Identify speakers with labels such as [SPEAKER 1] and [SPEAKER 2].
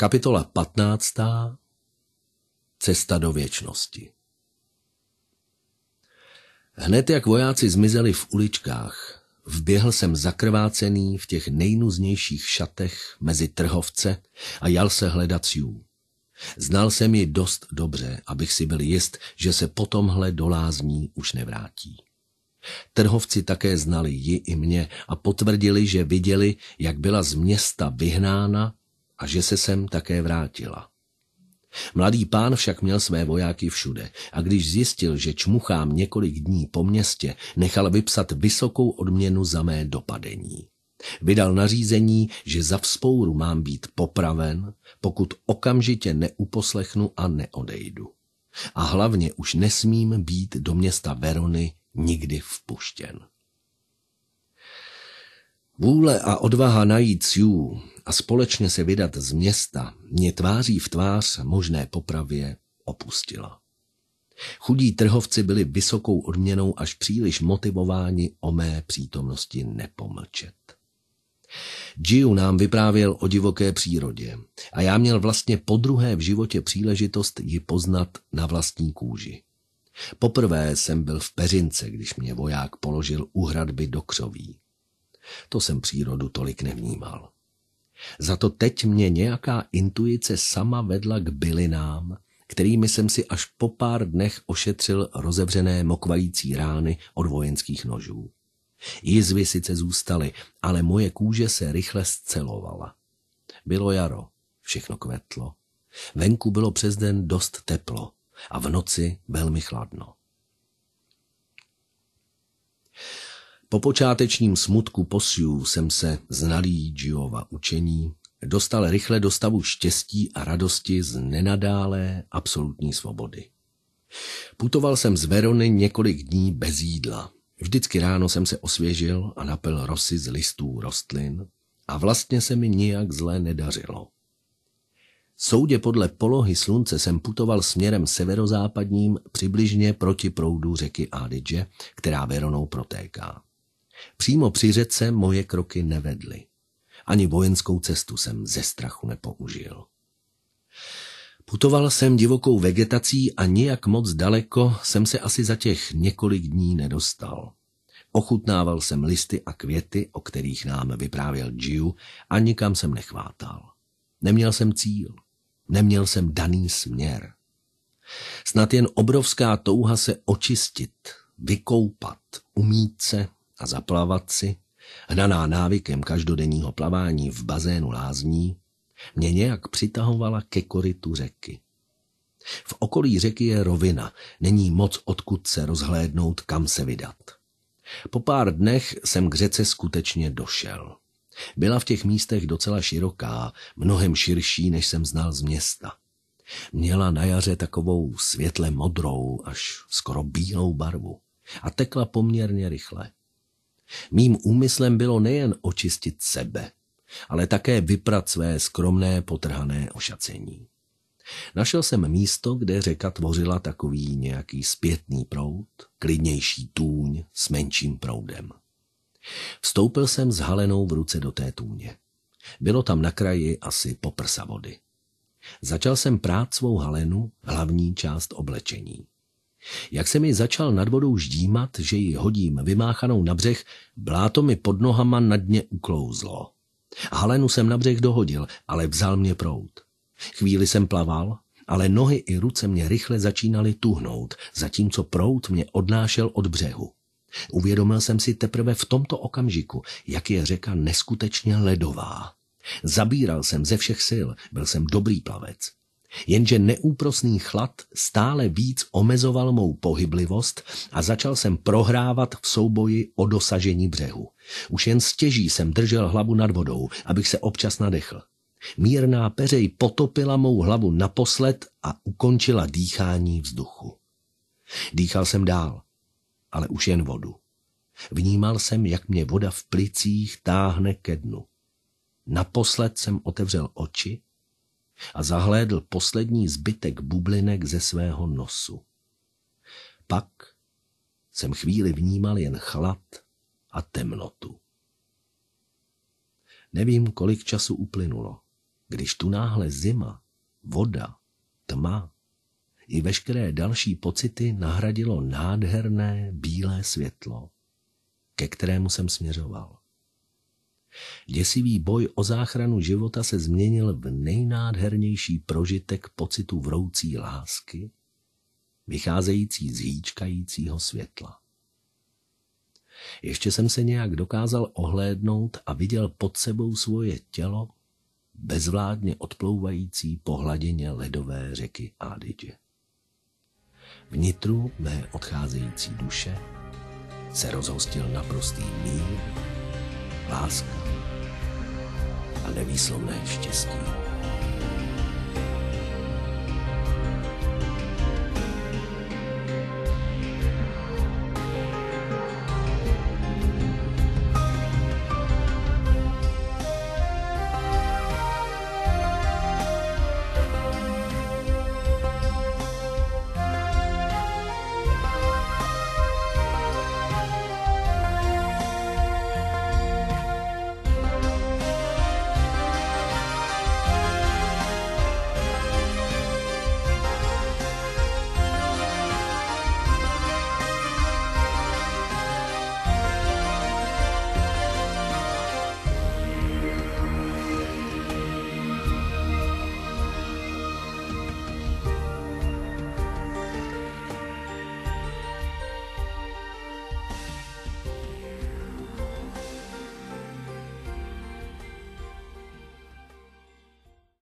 [SPEAKER 1] Kapitola 15. Cesta do věčnosti Hned jak vojáci zmizeli v uličkách, vběhl jsem zakrvácený v těch nejnuznějších šatech mezi trhovce a jal se hledat Sue. Znal jsem ji dost dobře, abych si byl jist, že se potomhle do lázní už nevrátí. Trhovci také znali ji i mě a potvrdili, že viděli, jak byla z města vyhnána a že se sem také vrátila. Mladý pán však měl své vojáky všude a když zjistil, že čmuchám několik dní po městě, nechal vypsat vysokou odměnu za mé dopadení. Vydal nařízení, že za vzpouru mám být popraven, pokud okamžitě neuposlechnu a neodejdu. A hlavně už nesmím být do města Verony nikdy vpuštěn. Vůle a odvaha najít Sjů a společně se vydat z města mě tváří v tvář možné popravě opustila. Chudí trhovci byli vysokou odměnou až příliš motivováni o mé přítomnosti nepomlčet. Jiu nám vyprávěl o divoké přírodě a já měl vlastně po druhé v životě příležitost ji poznat na vlastní kůži. Poprvé jsem byl v Peřince, když mě voják položil u hradby do křoví. To jsem přírodu tolik nevnímal. Za to teď mě nějaká intuice sama vedla k bylinám, kterými jsem si až po pár dnech ošetřil rozevřené mokvající rány od vojenských nožů. Jizvy sice zůstaly, ale moje kůže se rychle scelovala. Bylo jaro, všechno kvetlo. Venku bylo přes den dost teplo a v noci velmi chladno. Po počátečním smutku posjů jsem se znalý Nalídžiova učení dostal rychle do stavu štěstí a radosti z nenadálé absolutní svobody. Putoval jsem z Verony několik dní bez jídla. Vždycky ráno jsem se osvěžil a napil rosy z listů rostlin a vlastně se mi nijak zlé nedařilo. Soudě podle polohy slunce jsem putoval směrem severozápadním přibližně proti proudu řeky Adige, která Veronou protéká. Přímo při řece moje kroky nevedly. Ani vojenskou cestu jsem ze strachu nepoužil. Putoval jsem divokou vegetací a nijak moc daleko jsem se asi za těch několik dní nedostal. Ochutnával jsem listy a květy, o kterých nám vyprávěl Jiu, a nikam jsem nechvátal. Neměl jsem cíl, neměl jsem daný směr. Snad jen obrovská touha se očistit, vykoupat, umít se, a zaplavat si, hnaná návykem každodenního plavání v bazénu lázní, mě nějak přitahovala ke korytu řeky. V okolí řeky je rovina, není moc odkud se rozhlédnout, kam se vydat. Po pár dnech jsem k řece skutečně došel. Byla v těch místech docela široká, mnohem širší, než jsem znal z města. Měla na jaře takovou světle modrou až skoro bílou barvu a tekla poměrně rychle. Mým úmyslem bylo nejen očistit sebe, ale také vyprat své skromné potrhané ošacení. Našel jsem místo, kde řeka tvořila takový nějaký zpětný proud, klidnější tůň s menším proudem. Vstoupil jsem s halenou v ruce do té tůně. Bylo tam na kraji asi poprsa vody. Začal jsem prát svou halenu, hlavní část oblečení. Jak se mi začal nad vodou ždímat, že ji hodím vymáchanou na břeh, bláto mi pod nohama na dně uklouzlo. Halenu jsem na břeh dohodil, ale vzal mě prout. Chvíli jsem plaval, ale nohy i ruce mě rychle začínaly tuhnout, zatímco prout mě odnášel od břehu. Uvědomil jsem si teprve v tomto okamžiku, jak je řeka neskutečně ledová. Zabíral jsem ze všech sil, byl jsem dobrý plavec. Jenže neúprosný chlad stále víc omezoval mou pohyblivost a začal jsem prohrávat v souboji o dosažení břehu. Už jen stěží jsem držel hlavu nad vodou, abych se občas nadechl. Mírná peřej potopila mou hlavu naposled a ukončila dýchání vzduchu. Dýchal jsem dál, ale už jen vodu. Vnímal jsem, jak mě voda v plicích táhne ke dnu. Naposled jsem otevřel oči a zahlédl poslední zbytek bublinek ze svého nosu. Pak jsem chvíli vnímal jen chlad a temnotu. Nevím, kolik času uplynulo, když tu náhle zima, voda, tma i veškeré další pocity nahradilo nádherné bílé světlo, ke kterému jsem směřoval. Děsivý boj o záchranu života se změnil v nejnádhernější prožitek pocitu vroucí lásky, vycházející z hýčkajícího světla. Ještě jsem se nějak dokázal ohlédnout a viděl pod sebou svoje tělo, bezvládně odplouvající po hladině ledové řeky Adige. Vnitru mé odcházející duše se rozhostil naprostý mír láska a nevýslovné štěstí.